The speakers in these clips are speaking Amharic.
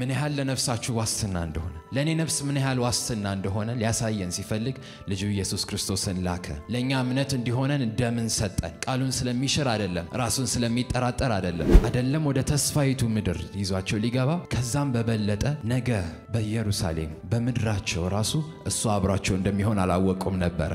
ምን ያህል ለነፍሳችሁ ዋስትና እንደሆነ ለእኔ ነፍስ ምን ያህል ዋስትና እንደሆነ ሊያሳየን ሲፈልግ ልጁ ኢየሱስ ክርስቶስን ላከ። ለእኛ እምነት እንዲሆነን ደምን ሰጠን። ቃሉን ስለሚሽር አይደለም፣ ራሱን ስለሚጠራጠር አይደለም፣ አይደለም ወደ ተስፋይቱ ምድር ይዟቸው ሊገባ ከዛም በበለጠ ነገ በኢየሩሳሌም በምድራቸው ራሱ እሱ አብሯቸው እንደሚሆን አላወቁም ነበረ።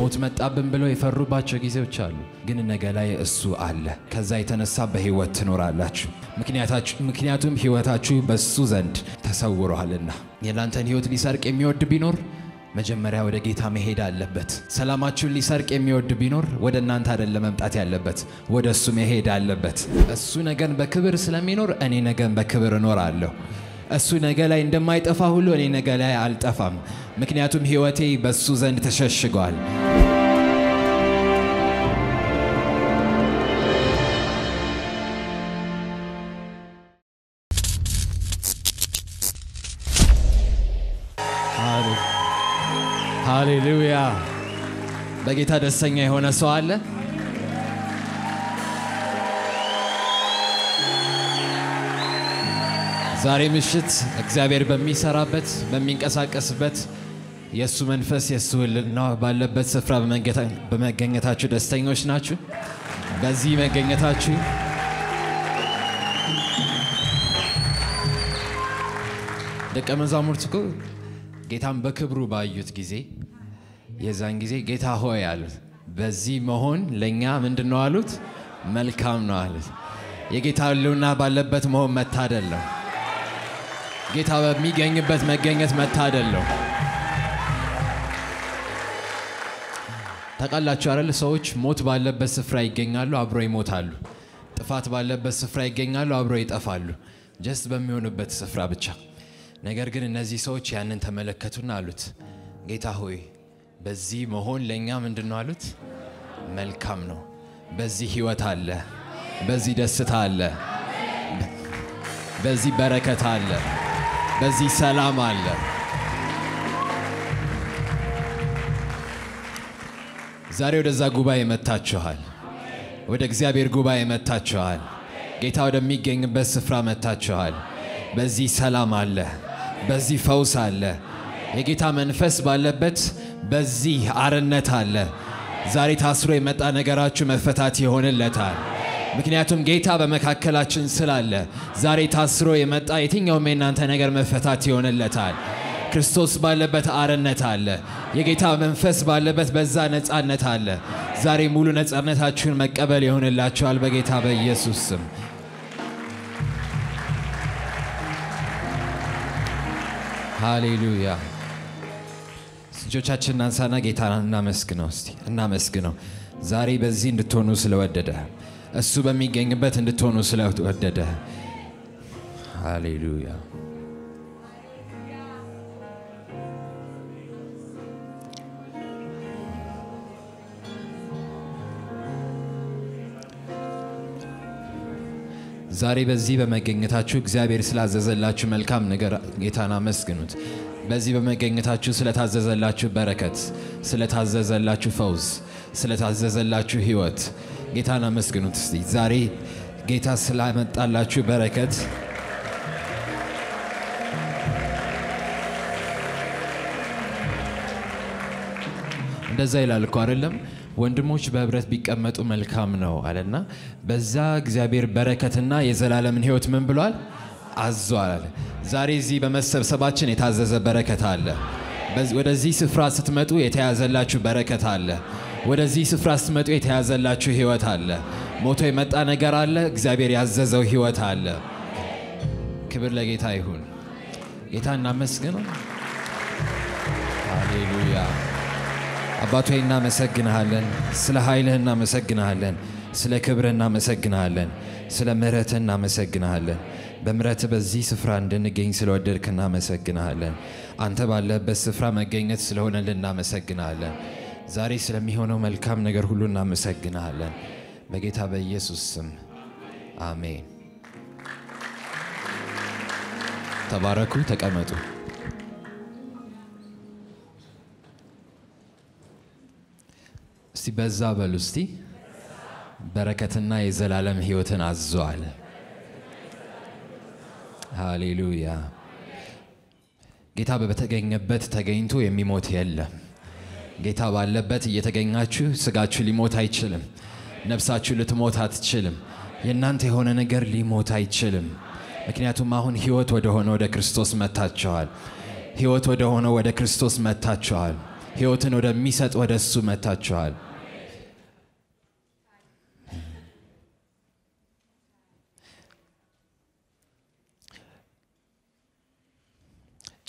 ሞት መጣብን ብለው የፈሩባቸው ጊዜዎች አሉ፣ ግን ነገ ላይ እሱ አለ። ከዛ የተነሳ በህይወት ትኖራላችሁ። ምክንያቱም ህይወታችሁ በሱ ዘንድ ተሰውሯልና። የእናንተን ህይወት ሊሰርቅ የሚወድ ቢኖር መጀመሪያ ወደ ጌታ መሄድ አለበት። ሰላማችሁን ሊሰርቅ የሚወድ ቢኖር ወደ እናንተ አይደለም መምጣት ያለበት፣ ወደ እሱ መሄድ አለበት። እሱ ነገን በክብር ስለሚኖር እኔ ነገን በክብር እኖራለሁ። እሱ ነገ ላይ እንደማይጠፋ ሁሉ እኔ ነገ ላይ አልጠፋም፣ ምክንያቱም ህይወቴ በሱ ዘንድ ተሸሽጓል። ሃሌሉያ። በጌታ ደስተኛ የሆነ ሰው አለ? ዛሬ ምሽት እግዚአብሔር በሚሰራበት በሚንቀሳቀስበት የእሱ መንፈስ የእሱ ህልና ባለበት ስፍራ በመገኘታችሁ ደስተኞች ናችሁ? በዚህ መገኘታችሁ ደቀ መዛሙርት እኮ ጌታን በክብሩ ባዩት ጊዜ የዛን ጊዜ ጌታ ሆይ አሉት። በዚህ መሆን ለእኛ ምንድን ነው አሉት? መልካም ነው አሉት። የጌታ ህልውና ባለበት መሆን መታደል ነው። ጌታ በሚገኝበት መገኘት መታደል ነው። ታውቃላችሁ አይደል? ሰዎች ሞት ባለበት ስፍራ ይገኛሉ፣ አብረው ይሞታሉ። ጥፋት ባለበት ስፍራ ይገኛሉ፣ አብረው ይጠፋሉ። ጀስት በሚሆንበት ስፍራ ብቻ። ነገር ግን እነዚህ ሰዎች ያንን ተመለከቱና አሉት ጌታ ሆይ በዚህ መሆን ለእኛ ምንድን ነው አሉት? መልካም ነው። በዚህ ህይወት አለ፣ በዚህ ደስታ አለ፣ በዚህ በረከት አለ፣ በዚህ ሰላም አለ። ዛሬ ወደዛ ጉባኤ መታችኋል። ወደ እግዚአብሔር ጉባኤ መታችኋል። ጌታ ወደሚገኝበት ስፍራ መታችኋል። በዚህ ሰላም አለ፣ በዚህ ፈውስ አለ። የጌታ መንፈስ ባለበት በዚህ አርነት አለ። ዛሬ ታስሮ የመጣ ነገራችሁ መፈታት ይሆንለታል። ምክንያቱም ጌታ በመካከላችን ስላለ ዛሬ ታስሮ የመጣ የትኛውም የእናንተ ነገር መፈታት ይሆንለታል። ክርስቶስ ባለበት አርነት አለ። የጌታ መንፈስ ባለበት በዛ ነፃነት አለ። ዛሬ ሙሉ ነፃነታችሁን መቀበል ይሆንላችኋል በጌታ በኢየሱስ ስም። ሃሌሉያ እጆቻችን ናንሳና ጌታ እናመስግነው እስቲ እናመስግነው። ዛሬ በዚህ እንድትሆኑ ስለወደደ እሱ በሚገኝበት እንድትሆኑ ስለወደደ ሃሌሉያ። ዛሬ በዚህ በመገኘታችሁ እግዚአብሔር ስላዘዘላችሁ መልካም ነገር ጌታን አመስግኑት። በዚህ በመገኘታችሁ ስለታዘዘላችሁ በረከት፣ ስለታዘዘላችሁ ፈውስ፣ ስለታዘዘላችሁ ህይወት ጌታን አመስግኑት እስቲ። ዛሬ ጌታ ስላመጣላችሁ በረከት እንደዛ ይላል እኮ አይደለም? ወንድሞች በህብረት ቢቀመጡ መልካም ነው አለና በዛ እግዚአብሔር በረከትና የዘላለምን ህይወት ምን ብሏል አዟል ዛሬ እዚህ በመሰብሰባችን የታዘዘ በረከት አለ። ወደዚህ ስፍራ ስትመጡ የተያዘላችሁ በረከት አለ። ወደዚህ ስፍራ ስትመጡ የተያዘላችሁ ህይወት አለ። ሞቶ የመጣ ነገር አለ። እግዚአብሔር ያዘዘው ህይወት አለ። ክብር ለጌታ ይሁን። ጌታ እናመስግነው። ሃሌሉያ። አባቶ እናመሰግንሃለን። ስለ ኃይልህ እናመሰግንሃለን። ስለ ክብርህ እናመሰግንሃለን። ስለ ምሕረትህ እናመሰግንሃለን። በምረት በዚህ ስፍራ እንድንገኝ ስለወደድክ እናመሰግናለን። አንተ ባለበት ስፍራ መገኘት ስለሆነ እናመሰግናለን። ዛሬ ስለሚሆነው መልካም ነገር ሁሉ እናመሰግናለን። በጌታ በኢየሱስ ስም አሜን። ተባረኩ፣ ተቀመጡ። እስቲ በዛ በሉ እስቲ በረከትና የዘላለም ሕይወትን አዟል። ሃሌሉያ። ጌታ በተገኘበት ተገኝቶ የሚሞት የለም። ጌታ ባለበት እየተገኛችሁ ስጋችሁ ሊሞት አይችልም። ነፍሳችሁ ልትሞት አትችልም። የእናንተ የሆነ ነገር ሊሞት አይችልም። ምክንያቱም አሁን ህይወት ወደ ሆነ ወደ ክርስቶስ መታችኋል። ህይወት ወደ ሆነ ወደ ክርስቶስ መታችኋል። ህይወትን ወደሚሰጥ ወደ እሱ መታችኋል።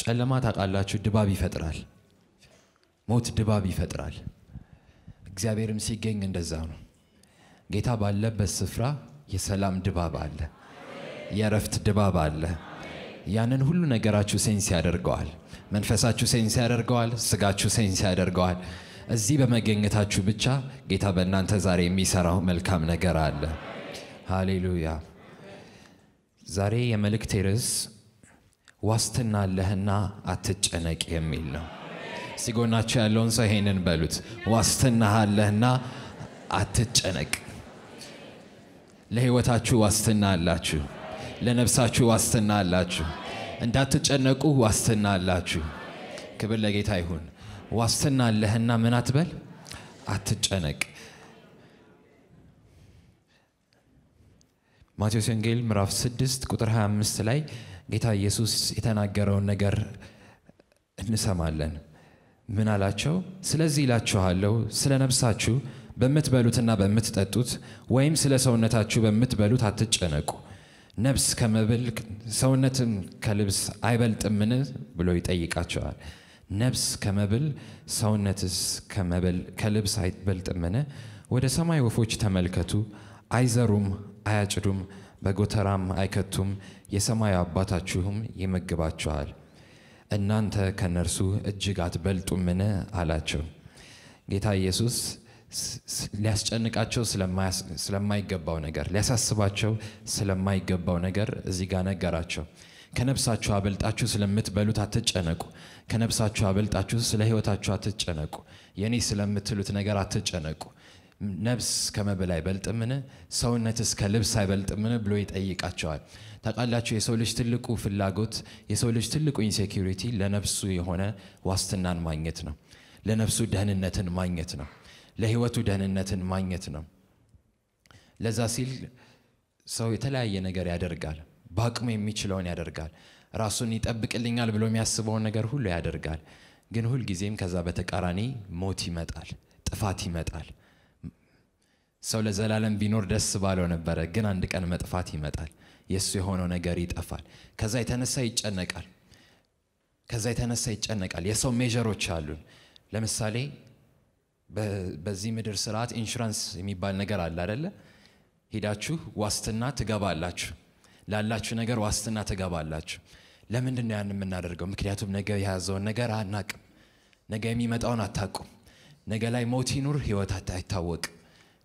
ጨለማ ታውቃላችሁ ድባብ ይፈጥራል። ሞት ድባብ ይፈጥራል። እግዚአብሔርም ሲገኝ እንደዛ ነው። ጌታ ባለበት ስፍራ የሰላም ድባብ አለ፣ የእረፍት ድባብ አለ። ያንን ሁሉ ነገራችሁ ሴንስ ያደርገዋል። መንፈሳችሁ ሴንስ ያደርገዋል። ስጋችሁ ሴንስ ያደርገዋል። እዚህ በመገኘታችሁ ብቻ ጌታ በእናንተ ዛሬ የሚሰራው መልካም ነገር አለ። ሃሌሉያ። ዛሬ የመልእክቴ ርዕስ ዋስትና አለህና አትጨነቅ የሚል ነው። ሲጎናቸው ያለውን ሰው ይሄንን በሉት፣ ዋስትና አለህና አትጨነቅ። ለህይወታችሁ ዋስትና አላችሁ። ለነፍሳችሁ ዋስትና አላችሁ። እንዳትጨነቁ ዋስትና አላችሁ። ክብር ለጌታ ይሁን። ዋስትና አለህና ምን አትበል፣ አትጨነቅ። ማቴዎስ ወንጌል ምዕራፍ 6 ቁጥር 25 ላይ ጌታ ኢየሱስ የተናገረውን ነገር እንሰማለን። ምን አላቸው? ስለዚህ እላችኋለሁ ስለ ነብሳችሁ በምትበሉትና በምትጠጡት ወይም ስለ ሰውነታችሁ በምትበሉት አትጨነቁ። ነፍስ ከመብል ሰውነትም ከልብስ አይበልጥምን ብሎ ይጠይቃቸዋል። ነፍስ ከመብል ሰውነትስ ከመብል ከልብስ አይበልጥምን? ወደ ሰማይ ወፎች ተመልከቱ፣ አይዘሩም፣ አያጭዱም፣ በጎተራም አይከቱም የሰማይ አባታችሁም ይመግባችኋል። እናንተ ከነርሱ እጅግ አትበልጡምን? አላቸው። ጌታ ኢየሱስ ሊያስጨንቃቸው ስለማይገባው ነገር ሊያሳስባቸው ስለማይገባው ነገር እዚህ ጋር ነገራቸው። ከነብሳችሁ አበልጣችሁ ስለምትበሉት አትጨነቁ። ከነብሳችሁ አበልጣችሁ ስለ ህይወታችሁ አትጨነቁ። የኔ ስለምትሉት ነገር አትጨነቁ። ነብስ ከመብል አይበልጥምን? ሰውነትስ ከልብስ አይበልጥምን? ብሎ ይጠይቃቸዋል። ታውቃላችሁ፣ የሰው ልጅ ትልቁ ፍላጎት፣ የሰው ልጅ ትልቁ ኢንሴኪሪቲ ለነፍሱ የሆነ ዋስትናን ማግኘት ነው። ለነፍሱ ደህንነትን ማግኘት ነው። ለህይወቱ ደህንነትን ማግኘት ነው። ለዛ ሲል ሰው የተለያየ ነገር ያደርጋል። በአቅሙ የሚችለውን ያደርጋል። ራሱን ይጠብቅልኛል ብሎ የሚያስበውን ነገር ሁሉ ያደርጋል። ግን ሁልጊዜም ከዛ በተቃራኒ ሞት ይመጣል፣ ጥፋት ይመጣል። ሰው ለዘላለም ቢኖር ደስ ባለው ነበረ፣ ግን አንድ ቀን መጥፋት ይመጣል። የእሱ የሆነው ነገር ይጠፋል። ከዛ የተነሳ ይጨነቃል። ከዛ የተነሳ ይጨነቃል። የሰው ሜዥሮች አሉን። ለምሳሌ በዚህ ምድር ስርዓት ኢንሹራንስ የሚባል ነገር አለ አደለ? ሄዳችሁ ዋስትና ትገባላችሁ። ላላችሁ ነገር ዋስትና ትገባላችሁ። ለምንድን ነው ያን የምናደርገው? ምክንያቱም ነገ የያዘውን ነገር አናቅም። ነገ የሚመጣውን አታቁም። ነገ ላይ ሞት ይኑር ህይወት አይታወቅም።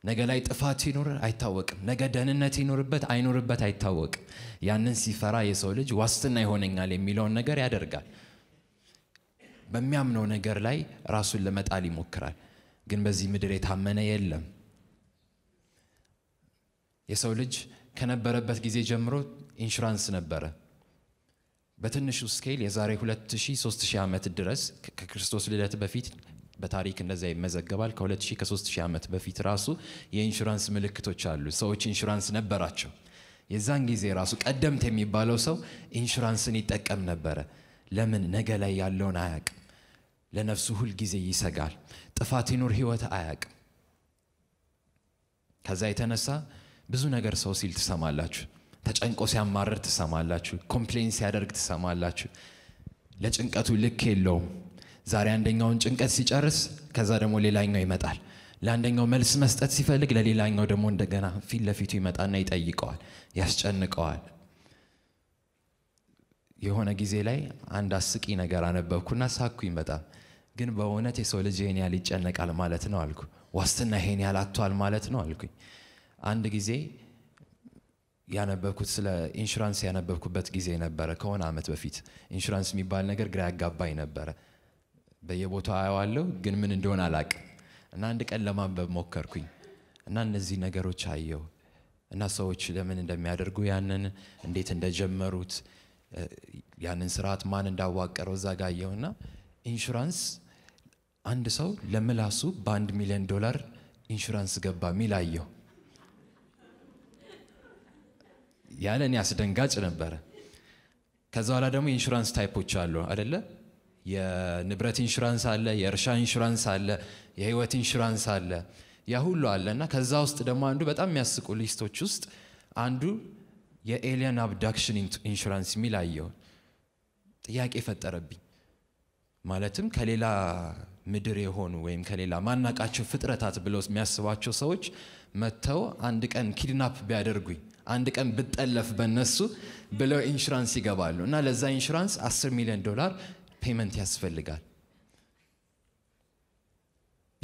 ነገ ላይ ጥፋት ይኖር አይታወቅም። ነገ ደህንነት ይኖርበት አይኖርበት አይታወቅም። ያንን ሲፈራ የሰው ልጅ ዋስትና ይሆነኛል የሚለውን ነገር ያደርጋል። በሚያምነው ነገር ላይ ራሱን ለመጣል ይሞክራል። ግን በዚህ ምድር የታመነ የለም። የሰው ልጅ ከነበረበት ጊዜ ጀምሮ ኢንሹራንስ ነበረ። በትንሹ ስኬል የዛሬ 2000 3000 ዓመት ድረስ ከክርስቶስ ልደት በፊት በታሪክ እንደዛ ይመዘገባል። ከ2000 ከ3000 ዓመት በፊት ራሱ የኢንሹራንስ ምልክቶች አሉ። ሰዎች ኢንሹራንስ ነበራቸው። የዛን ጊዜ ራሱ ቀደምት የሚባለው ሰው ኢንሹራንስን ይጠቀም ነበረ። ለምን ነገ ላይ ያለውን አያቅም። ለነፍሱ ሁል ጊዜ ይሰጋል። ጥፋት ይኑር ህይወት አያቅም። ከዛ የተነሳ ብዙ ነገር ሰው ሲል ትሰማላችሁ። ተጨንቆ ሲያማርር ትሰማላችሁ። ኮምፕሌን ሲያደርግ ትሰማላችሁ። ለጭንቀቱ ልክ የለውም። ዛሬ አንደኛውን ጭንቀት ሲጨርስ ከዛ ደግሞ ሌላኛው ይመጣል። ለአንደኛው መልስ መስጠት ሲፈልግ ለሌላኛው ደግሞ እንደገና ፊት ለፊቱ ይመጣና ይጠይቀዋል፣ ያስጨንቀዋል። የሆነ ጊዜ ላይ አንድ አስቂ ነገር አነበብኩና ሳኩኝ በጣም ግን በእውነት የሰው ልጅ ይሄን ያህል ይጨነቃል ማለት ነው አልኩ። ዋስትና ይሄን ያህል አጥቷል ማለት ነው አልኩኝ። አንድ ጊዜ ያነበብኩት ስለ ኢንሹራንስ ያነበብኩበት ጊዜ ነበረ ከሆነ አመት በፊት ኢንሹራንስ የሚባል ነገር ግራ ያጋባኝ ነበረ። በየቦታው አየዋለሁ፣ ግን ምን እንደሆነ አላቅም። እና አንድ ቀን ለማንበብ ሞከርኩኝ እና እነዚህ ነገሮች አየው እና ሰዎች ለምን እንደሚያደርጉ ያንን እንዴት እንደጀመሩት ያንን ስርዓት ማን እንዳዋቀረው እዛ ጋ እና ኢንሹራንስ አንድ ሰው ለምላሱ በአንድ ሚሊዮን ዶላር ኢንሹራንስ ገባ ሚል አየው። ያለ ያስደንጋጭ ነበረ። ከዛ በኋላ ደግሞ ኢንሹራንስ ታይፖች አሉ አደለ? የንብረት ኢንሹራንስ አለ፣ የእርሻ ኢንሹራንስ አለ፣ የህይወት ኢንሹራንስ አለ፣ ያ ሁሉ አለ እና ከዛ ውስጥ ደግሞ አንዱ በጣም የሚያስቁ ሊስቶች ውስጥ አንዱ የኤሊያን አብዳክሽን ኢንሹራንስ የሚል አየው። ጥያቄ ፈጠረብኝ። ማለትም ከሌላ ምድር የሆኑ ወይም ከሌላ ማናቃቸው ፍጥረታት ብለው የሚያስባቸው ሰዎች መጥተው አንድ ቀን ኪድናፕ ቢያደርጉኝ አንድ ቀን ብጠለፍ በነሱ ብለው ኢንሹራንስ ይገባሉ እና ለዛ ኢንሹራንስ 10 ሚሊዮን ዶላር ፔመንት ያስፈልጋል።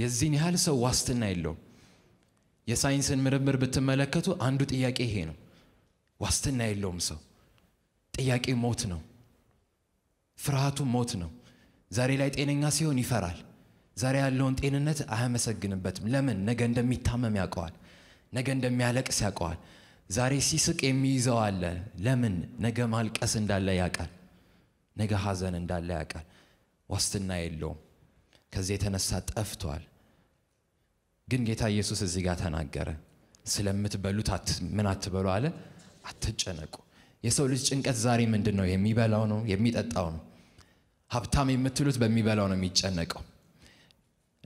የዚህን ያህል ሰው ዋስትና የለውም። የሳይንስን ምርምር ብትመለከቱ አንዱ ጥያቄ ይሄ ነው። ዋስትና የለውም ሰው። ጥያቄ ሞት ነው። ፍርሃቱ ሞት ነው። ዛሬ ላይ ጤነኛ ሲሆን ይፈራል። ዛሬ ያለውን ጤንነት አያመሰግንበትም። ለምን? ነገ እንደሚታመም ያውቀዋል። ነገ እንደሚያለቅስ ያውቀዋል። ዛሬ ሲስቅ የሚይዘው አለ። ለምን? ነገ ማልቀስ እንዳለ ያውቃል። ነገ ሀዘን እንዳለ ያውቃል። ዋስትና የለውም። ከዚህ የተነሳ ጠፍቷል። ግን ጌታ ኢየሱስ እዚህ ጋር ተናገረ። ስለምትበሉት ምን አትበሉ አለ፣ አትጨነቁ። የሰው ልጅ ጭንቀት ዛሬ ምንድን ነው? የሚበላው ነው፣ የሚጠጣው ነው። ሀብታም የምትሉት በሚበላው ነው የሚጨነቀው።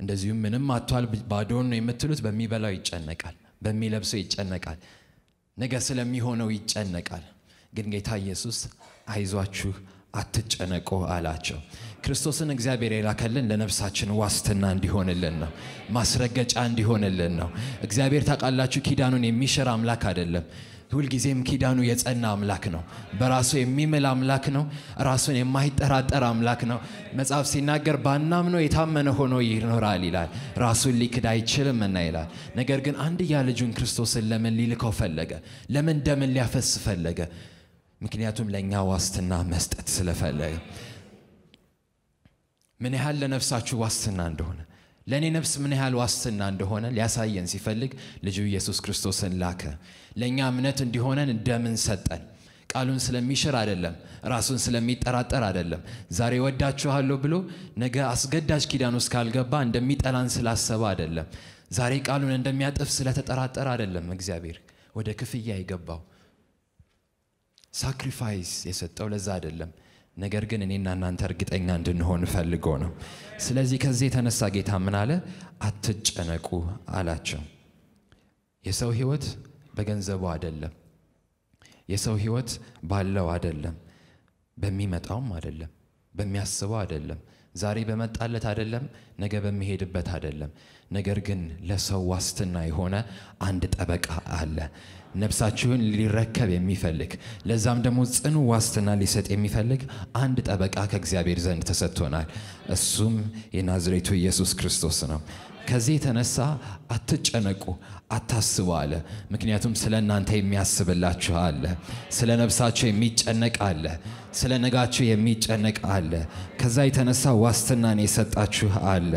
እንደዚሁም ምንም አቷል ባዶን ነው የምትሉት በሚበላው ይጨነቃል፣ በሚለብሰው ይጨነቃል፣ ነገ ስለሚሆነው ይጨነቃል። ግን ጌታ ኢየሱስ አይዟችሁ አትጨነቁ አላቸው። ክርስቶስን እግዚአብሔር የላከልን ለነፍሳችን ዋስትና እንዲሆንልን ነው፣ ማስረገጫ እንዲሆንልን ነው። እግዚአብሔር ታውቃላችሁ፣ ኪዳኑን የሚሽር አምላክ አይደለም። ሁልጊዜም ኪዳኑ የጸና አምላክ ነው። በራሱ የሚምል አምላክ ነው። ራሱን የማይጠራጠር አምላክ ነው። መጽሐፍ ሲናገር ባናምኖ የታመነ ሆኖ ይኖራል ይላል። ራሱን ሊክድ እና ይላል። ነገር ግን አንድያ ልጁን ክርስቶስን ለምን ሊልከው ፈለገ? ለምን ደምን ሊያፈስ ፈለገ? ምክንያቱም ለእኛ ዋስትና መስጠት ስለፈለገ ምን ያህል ለነፍሳችሁ ዋስትና እንደሆነ ለእኔ ነፍስ ምን ያህል ዋስትና እንደሆነ ሊያሳየን ሲፈልግ ልጁ ኢየሱስ ክርስቶስን ላከ። ለእኛ እምነት እንዲሆነን እንደምን ሰጠን። ቃሉን ስለሚሽር አይደለም፣ ራሱን ስለሚጠራጠር አይደለም። ዛሬ ወዳችኋለሁ ብሎ ነገ አስገዳጅ ኪዳን ውስጥ ካልገባ እንደሚጠላን ስላሰበ አይደለም። ዛሬ ቃሉን እንደሚያጥፍ ስለተጠራጠር አይደለም። እግዚአብሔር ወደ ክፍያ የገባው ሳክሪፋይስ የሰጠው ለዛ አይደለም። ነገር ግን እኔና እናንተ እርግጠኛ እንድንሆን ፈልጎ ነው። ስለዚህ ከዚህ የተነሳ ጌታ ምን አለ? አትጨነቁ አላቸው። የሰው ህይወት በገንዘቡ አይደለም። የሰው ህይወት ባለው አይደለም፣ በሚመጣውም አይደለም። በሚያስበው አይደለም፣ ዛሬ በመጣለት አይደለም፣ ነገ በሚሄድበት አይደለም። ነገር ግን ለሰው ዋስትና የሆነ አንድ ጠበቃ አለ፣ ነፍሳችሁን ሊረከብ የሚፈልግ ለዛም ደግሞ ጽኑ ዋስትና ሊሰጥ የሚፈልግ አንድ ጠበቃ ከእግዚአብሔር ዘንድ ተሰጥቶናል። እሱም የናዝሬቱ ኢየሱስ ክርስቶስ ነው። ከዚህ የተነሳ አትጨነቁ፣ አታስቡ አለ። ምክንያቱም ስለ እናንተ የሚያስብላችሁ አለ፣ ስለ ነፍሳችሁ የሚጨነቅ አለ። ስለ ነጋችሁ የሚጨነቅ አለ። ከዛ የተነሳ ዋስትናን የሰጣችሁ አለ።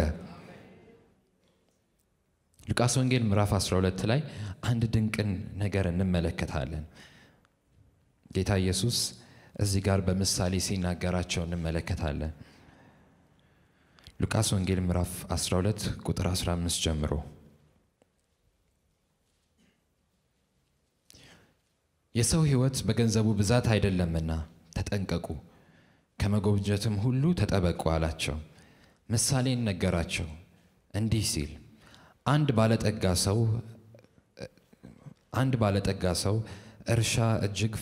ሉቃስ ወንጌል ምዕራፍ 12 ላይ አንድ ድንቅን ነገር እንመለከታለን። ጌታ ኢየሱስ እዚህ ጋር በምሳሌ ሲናገራቸው እንመለከታለን። ሉቃስ ወንጌል ምዕራፍ 12 ቁጥር 15 ጀምሮ የሰው ሕይወት በገንዘቡ ብዛት አይደለምና ተጠንቀቁ፣ ከመጎብጀትም ሁሉ ተጠበቁ አላቸው። ምሳሌን ነገራቸው እንዲህ ሲል አንድ ባለጠጋ ሰው አንድ ባለጠጋ ሰው እርሻ እጅግ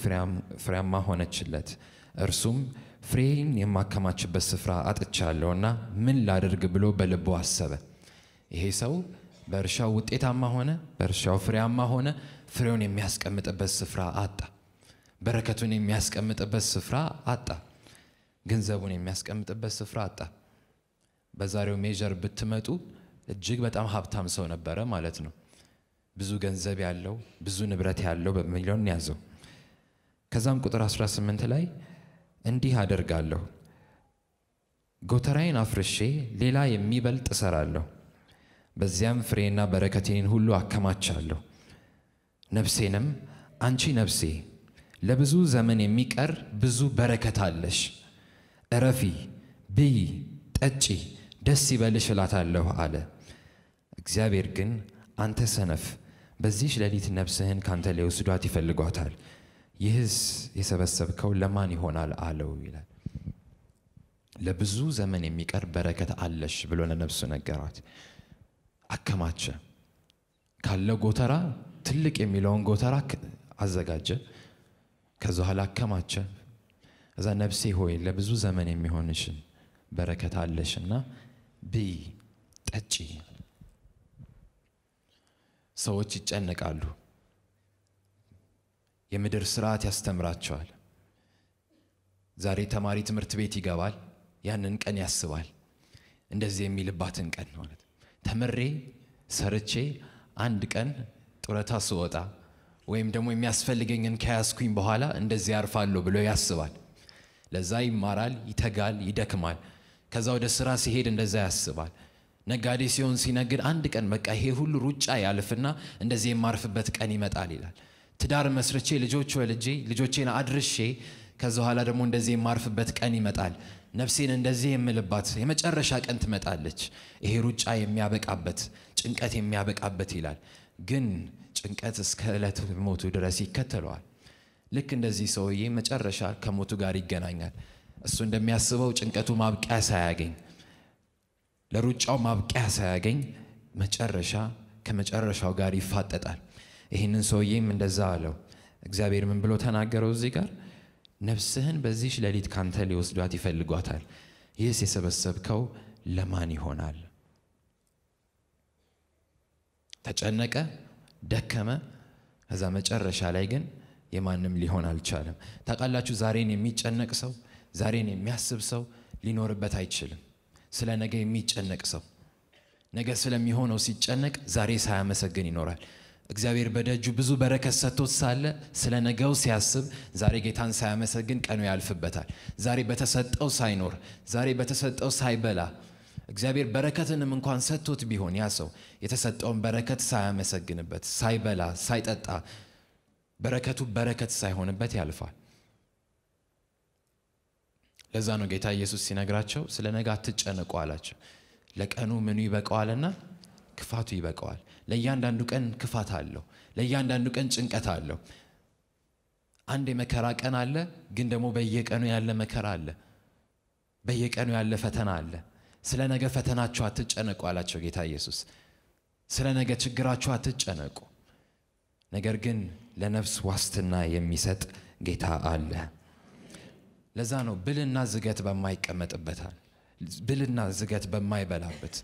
ፍሬያማ ሆነችለት። እርሱም ፍሬን የማከማችበት ስፍራ አጥቻለሁና ምን ላድርግ ብሎ በልቡ አሰበ። ይሄ ሰው በእርሻው ውጤታማ ሆነ፣ በእርሻው ፍሬያማ ሆነ፣ ፍሬውን የሚያስቀምጥበት ስፍራ አጣ። በረከቱን የሚያስቀምጥበት ስፍራ አጣ። ገንዘቡን የሚያስቀምጥበት ስፍራ አጣ። በዛሬው ሜጀር ብትመጡ እጅግ በጣም ሀብታም ሰው ነበረ ማለት ነው። ብዙ ገንዘብ ያለው ብዙ ንብረት ያለው በሚሊዮን ያዘው። ከዛም ቁጥር 18 ላይ እንዲህ አደርጋለሁ፣ ጎተራዬን አፍርሼ ሌላ የሚበልጥ እሰራለሁ፣ በዚያም ፍሬና በረከቴን ሁሉ አከማቻለሁ። ነፍሴንም አንቺ ነፍሴ ለብዙ ዘመን የሚቀር ብዙ በረከት አለሽ። እረፊ፣ ብይ፣ ጠጪ፣ ደስ ይበልሽ እላታለሁ አለ። እግዚአብሔር ግን አንተ ሰነፍ፣ በዚህች ሌሊት ነፍስህን ካንተ ሊወስዷት ይፈልጓታል፣ ይህስ የሰበሰብከው ለማን ይሆናል አለው ይላል። ለብዙ ዘመን የሚቀር በረከት አለሽ ብሎ ለነፍሱ ነገራት። አከማቸ። ካለው ጎተራ ትልቅ የሚለውን ጎተራ አዘጋጀ። ከዛ ኋላ አከማቸ። እዛ ነፍሴ ሆይ ለብዙ ዘመን የሚሆንሽን በረከት አለሽና ብይ፣ ጠጪ። ሰዎች ይጨነቃሉ። የምድር ስርዓት ያስተምራቸዋል። ዛሬ ተማሪ ትምህርት ቤት ይገባል። ያንን ቀን ያስባል። እንደዚህ የሚልባትን ቀን ማለት ተምሬ ሰርቼ አንድ ቀን ጡረታ ስወጣ ወይም ደግሞ የሚያስፈልገኝን ከያዝኩኝ በኋላ እንደዚህ ያርፋለሁ ብሎ ያስባል። ለዛ ይማራል፣ ይተጋል፣ ይደክማል። ከዛ ወደ ስራ ሲሄድ እንደዛ ያስባል። ነጋዴ ሲሆን ሲነግድ አንድ ቀን በቃ ይሄ ሁሉ ሩጫ ያልፍና እንደዚህ የማርፍበት ቀን ይመጣል ይላል። ትዳር መስርቼ ልጆች ወልጄ ልጆቼን አድርሼ ከዛ በኋላ ደግሞ እንደዚህ የማርፍበት ቀን ይመጣል። ነፍሴን እንደዚህ የምልባት የመጨረሻ ቀን ትመጣለች። ይሄ ሩጫ የሚያበቃበት ጭንቀት የሚያበቃበት ይላል ግን ጭንቀት እስከ ዕለት ሞቱ ድረስ ይከተለዋል። ልክ እንደዚህ ሰውዬ መጨረሻ ከሞቱ ጋር ይገናኛል። እሱ እንደሚያስበው ጭንቀቱ ማብቂያ ሳያገኝ፣ ለሩጫው ማብቂያ ሳያገኝ መጨረሻ ከመጨረሻው ጋር ይፋጠጣል። ይህንን ሰውዬም እንደዛ አለው። እግዚአብሔር ምን ብሎ ተናገረው? እዚህ ጋር ነፍስህን በዚህች ሌሊት ካንተ ሊወስዷት ይፈልጓታል። ይህስ የሰበሰብከው ለማን ይሆናል? ተጨነቀ። ደከመ። ከዛ መጨረሻ ላይ ግን የማንም ሊሆን አልቻለም። ታውቃላችሁ፣ ዛሬን የሚጨነቅ ሰው፣ ዛሬን የሚያስብ ሰው ሊኖርበት አይችልም። ስለ ነገ የሚጨነቅ ሰው ነገ ስለሚሆነው ሲጨነቅ ዛሬ ሳያመሰግን ይኖራል። እግዚአብሔር በደጁ ብዙ በረከት ሰጥቶት ሳለ ስለ ነገው ሲያስብ ዛሬ ጌታን ሳያመሰግን ቀኑ ያልፍበታል። ዛሬ በተሰጠው ሳይኖር፣ ዛሬ በተሰጠው ሳይበላ እግዚአብሔር በረከትንም እንኳን ሰጥቶት ቢሆን ያ ሰው የተሰጠውን በረከት ሳያመሰግንበት፣ ሳይበላ፣ ሳይጠጣ በረከቱ በረከት ሳይሆንበት ያልፋል። ለዛ ነው ጌታ ኢየሱስ ሲነግራቸው ስለ ነገ አትጨነቁ አላቸው። ለቀኑ ምኑ ይበቀዋልና ክፋቱ ይበቀዋል። ለእያንዳንዱ ቀን ክፋት አለው። ለእያንዳንዱ ቀን ጭንቀት አለው። አንድ የመከራ ቀን አለ፣ ግን ደግሞ በየቀኑ ያለ መከራ አለ። በየቀኑ ያለ ፈተና አለ። ስለ ነገ ፈተናችሁ አትጨነቁ አላቸው ጌታ ኢየሱስ። ስለ ነገ ችግራችሁ አትጨነቁ፣ ነገር ግን ለነፍስ ዋስትና የሚሰጥ ጌታ አለ። ለዛ ነው ብልና ዝገት በማይቀመጥበታል ብልና ዝገት በማይበላበት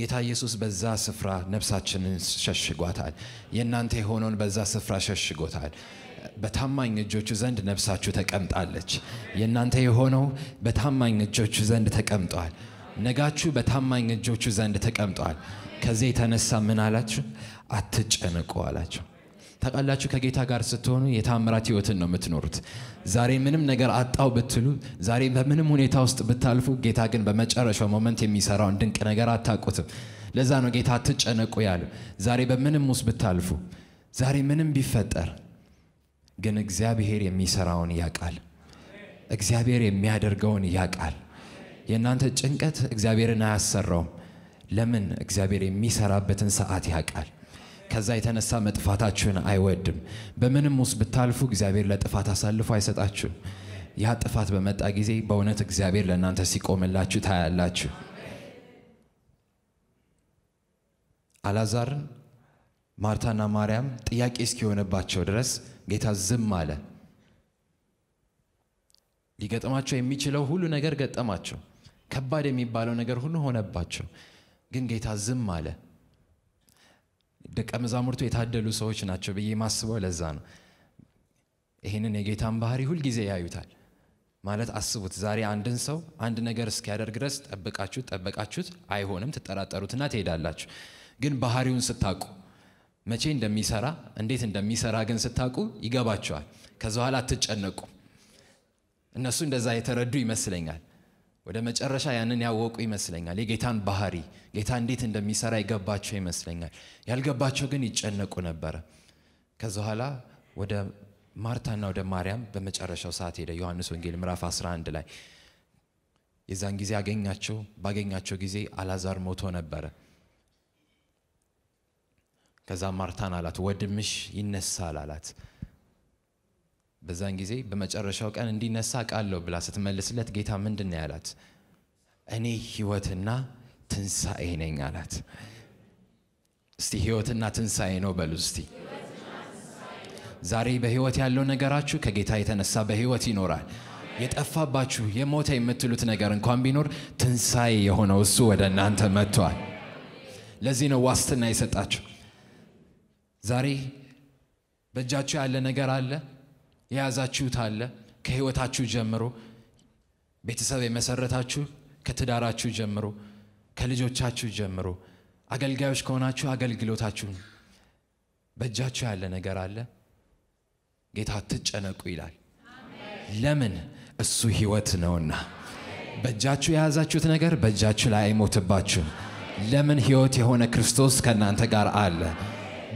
ጌታ ኢየሱስ በዛ ስፍራ ነፍሳችንን ሸሽጓታል። የእናንተ የሆነውን በዛ ስፍራ ሸሽጎታል። በታማኝ እጆቹ ዘንድ ነፍሳችሁ ተቀምጣለች። የእናንተ የሆነው በታማኝ እጆቹ ዘንድ ተቀምጧል። ነጋችሁ በታማኝ እጆቹ ዘንድ ተቀምጧል። ከዚህ የተነሳ ምን አላችሁ? አትጨነቁ አላቸው። ታውቃላችሁ፣ ከጌታ ጋር ስትሆኑ የታምራት ህይወትን ነው የምትኖሩት። ዛሬ ምንም ነገር አጣው ብትሉ፣ ዛሬ በምንም ሁኔታ ውስጥ ብታልፉ፣ ጌታ ግን በመጨረሻው ሞመንት የሚሰራውን ድንቅ ነገር አታውቁትም። ለዛ ነው ጌታ አትጨነቁ ያለ ዛሬ በምንም ውስጥ ብታልፉ፣ ዛሬ ምንም ቢፈጠር፣ ግን እግዚአብሔር የሚሰራውን ያውቃል። እግዚአብሔር የሚያደርገውን ያውቃል። የእናንተ ጭንቀት እግዚአብሔርን አያሰራውም። ለምን? እግዚአብሔር የሚሰራበትን ሰዓት ያውቃል። ከዛ የተነሳ መጥፋታችሁን አይወድም። በምንም ውስጥ ብታልፉ እግዚአብሔር ለጥፋት አሳልፎ አይሰጣችሁም። ያ ጥፋት በመጣ ጊዜ በእውነት እግዚአብሔር ለእናንተ ሲቆምላችሁ ታያላችሁ። አላዛርን ማርታና ማርያም ጥያቄ እስኪሆነባቸው ድረስ ጌታ ዝም አለ። ሊገጥማቸው የሚችለው ሁሉ ነገር ገጠማቸው። ከባድ የሚባለው ነገር ሁሉ ሆነባቸው። ግን ጌታ ዝም አለ። ደቀ መዛሙርቱ የታደሉ ሰዎች ናቸው ብዬ ማስበው ለዛ ነው። ይህንን የጌታን ባህሪ ሁልጊዜ ያዩታል። ማለት አስቡት፣ ዛሬ አንድን ሰው አንድ ነገር እስኪያደርግ ድረስ ጠብቃችሁት ጠበቃችሁት፣ አይሆንም፣ ትጠራጠሩትና ትሄዳላችሁ። ግን ባህሪውን ስታውቁ መቼ እንደሚሰራ እንዴት እንደሚሰራ ግን ስታውቁ ይገባቸዋል። ከዛ በኋላ አትጨነቁ። እነሱ እንደዛ የተረዱ ይመስለኛል። ወደ መጨረሻ ያንን ያወቁ ይመስለኛል። የጌታን ባህሪ ጌታ እንዴት እንደሚሰራ የገባቸው ይመስለኛል። ያልገባቸው ግን ይጨነቁ ነበረ። ከዚ በኋላ ወደ ማርታና ወደ ማርያም በመጨረሻው ሰዓት ሄደ። ዮሐንስ ወንጌል ምዕራፍ 11 ላይ የዛን ጊዜ አገኛቸው። ባገኛቸው ጊዜ አላዛር ሞቶ ነበረ። ከዛ ማርታን አላት፣ ወድምሽ ይነሳል አላት። በዛን ጊዜ በመጨረሻው ቀን እንዲነሳ ቃለው ብላ ስትመልስለት ጌታ ምንድን ነው ያላት? እኔ ህይወትና ትንሣኤ ነኝ አላት። እስቲ ህይወትና ትንሣኤ ነው በሉ እስቲ። ዛሬ በህይወት ያለው ነገራችሁ ከጌታ የተነሳ በህይወት ይኖራል። የጠፋባችሁ የሞተ የምትሉት ነገር እንኳን ቢኖር ትንሣኤ የሆነው እሱ ወደ እናንተ መጥቷል። ለዚህ ነው ዋስትና የሰጣችሁ። ዛሬ በእጃችሁ ያለ ነገር አለ የያዛችሁት አለ ከህይወታችሁ ጀምሮ ቤተሰብ የመሰረታችሁ ከትዳራችሁ ጀምሮ ከልጆቻችሁ ጀምሮ አገልጋዮች ከሆናችሁ አገልግሎታችሁን በእጃችሁ ያለ ነገር አለ ጌታ ትጨነቁ ይላል ለምን እሱ ህይወት ነውና በእጃችሁ የያዛችሁት ነገር በእጃችሁ ላይ አይሞትባችሁም ለምን ህይወት የሆነ ክርስቶስ ከእናንተ ጋር አለ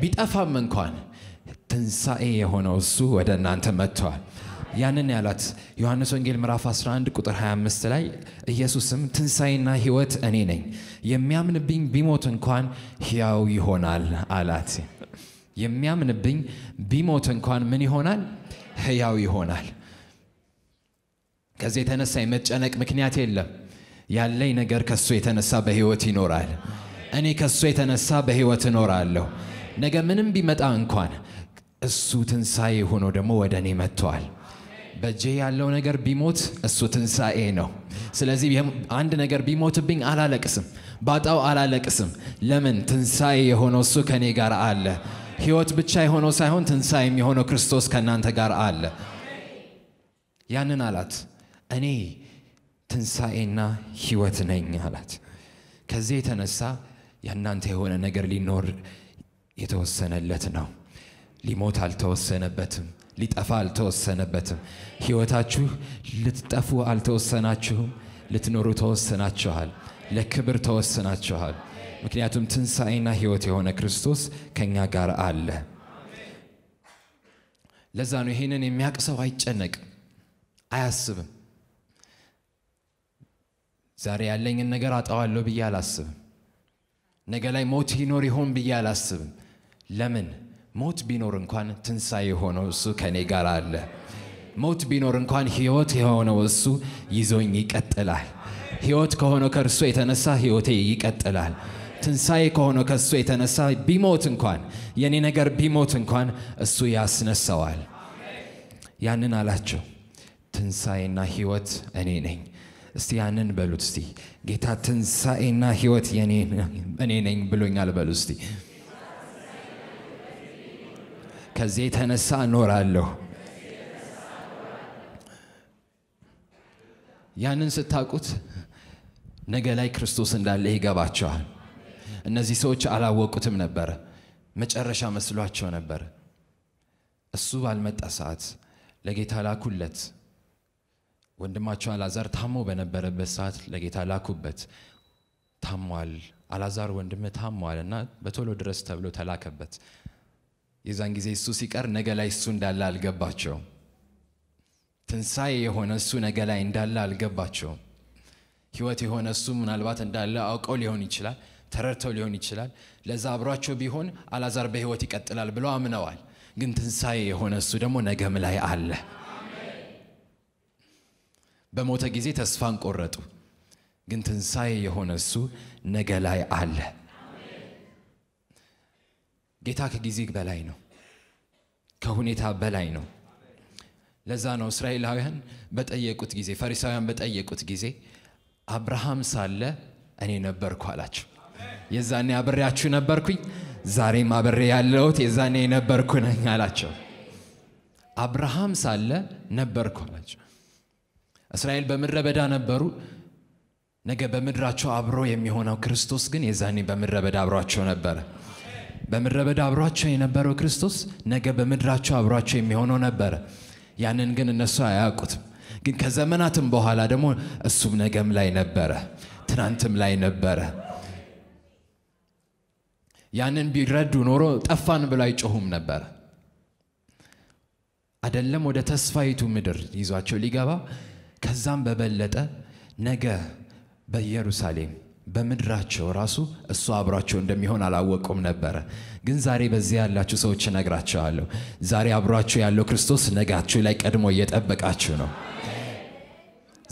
ቢጠፋም እንኳን ትንሣኤ የሆነው እሱ ወደ እናንተ መጥቷል። ያንን ያሏት ዮሐንስ ወንጌል ምዕራፍ 11 ቁጥር 25 ላይ ኢየሱስም ትንሣኤና ሕይወት እኔ ነኝ፣ የሚያምንብኝ ቢሞት እንኳን ሕያው ይሆናል አላት። የሚያምንብኝ ቢሞት እንኳን ምን ይሆናል? ሕያው ይሆናል። ከዚህ የተነሳ የመጨነቅ ምክንያት የለም። ያለኝ ነገር ከእሱ የተነሳ በሕይወት ይኖራል። እኔ ከእሱ የተነሳ በሕይወት እኖራለሁ። ነገ ምንም ቢመጣ እንኳን እሱ ትንሣኤ ሆኖ ደግሞ ወደ እኔ መጥተዋል። በእጄ ያለው ነገር ቢሞት እሱ ትንሣኤ ነው። ስለዚህ አንድ ነገር ቢሞትብኝ አላለቅስም፣ ባጣው አላለቅስም። ለምን? ትንሣኤ የሆነው እሱ ከእኔ ጋር አለ። ህይወት ብቻ የሆነው ሳይሆን ትንሣኤ የሆነው ክርስቶስ ከእናንተ ጋር አለ። ያንን አላት፣ እኔ ትንሣኤና ህይወት ነኝ አላት። ከዚህ የተነሳ የእናንተ የሆነ ነገር ሊኖር የተወሰነለት ነው። ሊሞት አልተወሰነበትም። ሊጠፋ አልተወሰነበትም። ሕይወታችሁ ልትጠፉ አልተወሰናችሁም። ልትኖሩ ተወሰናችኋል። ለክብር ተወሰናችኋል። ምክንያቱም ትንሣኤና ሕይወት የሆነ ክርስቶስ ከእኛ ጋር አለ። ለዛ ነው ይህንን የሚያቅ ሰው አይጨነቅም፣ አያስብም። ዛሬ ያለኝን ነገር አጠዋለሁ ብዬ አላስብም። ነገ ላይ ሞት ይኖር ይሆን ብዬ አላስብም። ለምን? ሞት ቢኖር እንኳን ትንሣኤ የሆነው እሱ ከእኔ ጋር አለ። ሞት ቢኖር እንኳን ህይወት የሆነው እሱ ይዞኝ ይቀጥላል። ህይወት ከሆነው ከእርሱ የተነሳ ሕይወቴ ይቀጥላል። ትንሣኤ ከሆነው ከእሱ የተነሳ ቢሞት እንኳን የእኔ ነገር ቢሞት እንኳን እሱ ያስነሳዋል። ያንን አላቸው። ትንሣኤና ህይወት እኔ ነኝ። እስቲ ያንን በሉት እስቲ ጌታ ትንሣኤና ሕይወት እኔ ነኝ ብሎኛል በሉ እስቲ ከዚህ የተነሳ እኖራለሁ። ያንን ስታውቁት ነገ ላይ ክርስቶስ እንዳለ ይገባቸዋል። እነዚህ ሰዎች አላወቁትም ነበር፣ መጨረሻ መስሏቸው ነበር። እሱ ባልመጣ ሰዓት ለጌታ ላኩለት። ወንድማቸው አላዛር ታሞ በነበረበት ሰዓት ለጌታ ላኩበት። ታሟል፣ አላዛር ወንድም ታሟል እና በቶሎ ድረስ ተብሎ ተላከበት። የዛን ጊዜ እሱ ሲቀር ነገ ላይ እሱ እንዳለ አልገባቸው። ትንሣኤ የሆነ እሱ ነገ ላይ እንዳለ አልገባቸው ህይወት የሆነ እሱ ምናልባት እንዳለ አውቀው ሊሆን ይችላል፣ ተረድተው ሊሆን ይችላል። ለዛ አብሯቸው ቢሆን አላዛር በህይወት ይቀጥላል ብለው አምነዋል። ግን ትንሣኤ የሆነ እሱ ደግሞ ነገም ላይ አለ። በሞተ ጊዜ ተስፋን ቆረጡ። ግን ትንሣኤ የሆነ እሱ ነገ ላይ አለ። ጌታ ከጊዜ በላይ ነው፣ ከሁኔታ በላይ ነው። ለዛ ነው እስራኤላውያን በጠየቁት ጊዜ፣ ፈሪሳውያን በጠየቁት ጊዜ አብርሃም ሳለ እኔ ነበርኩ አላቸው። የዛኔ አብሬያችሁ ነበርኩኝ፣ ዛሬም አብሬ ያለሁት የዛኔ የነበርኩ ነኝ አላቸው። አብርሃም ሳለ ነበርኩ አላቸው። እስራኤል በምድረ በዳ ነበሩ። ነገ በምድራቸው አብሮ የሚሆነው ክርስቶስ ግን የዛኔ በምድረ በዳ አብሯቸው ነበረ። በምድረ በዳ አብሯቸው የነበረው ክርስቶስ ነገ በምድራቸው አብሯቸው የሚሆነው ነበረ። ያንን ግን እነሱ አያውቁትም። ግን ከዘመናትም በኋላ ደግሞ እሱም ነገም ላይ ነበረ፣ ትናንትም ላይ ነበረ። ያንን ቢረዱ ኖሮ ጠፋን ብሎ አይጮሁም ነበረ። አደለም ወደ ተስፋይቱ ምድር ይዟቸው ሊገባ ከዛም በበለጠ ነገ በኢየሩሳሌም በምድራቸው ራሱ እሱ አብሯቸው እንደሚሆን አላወቁም ነበረ። ግን ዛሬ በዚያ ያላችሁ ሰዎች እነግራቸዋለሁ። ዛሬ አብሯችሁ ያለው ክርስቶስ ነጋችሁ ላይ ቀድሞ እየጠበቃችሁ ነው።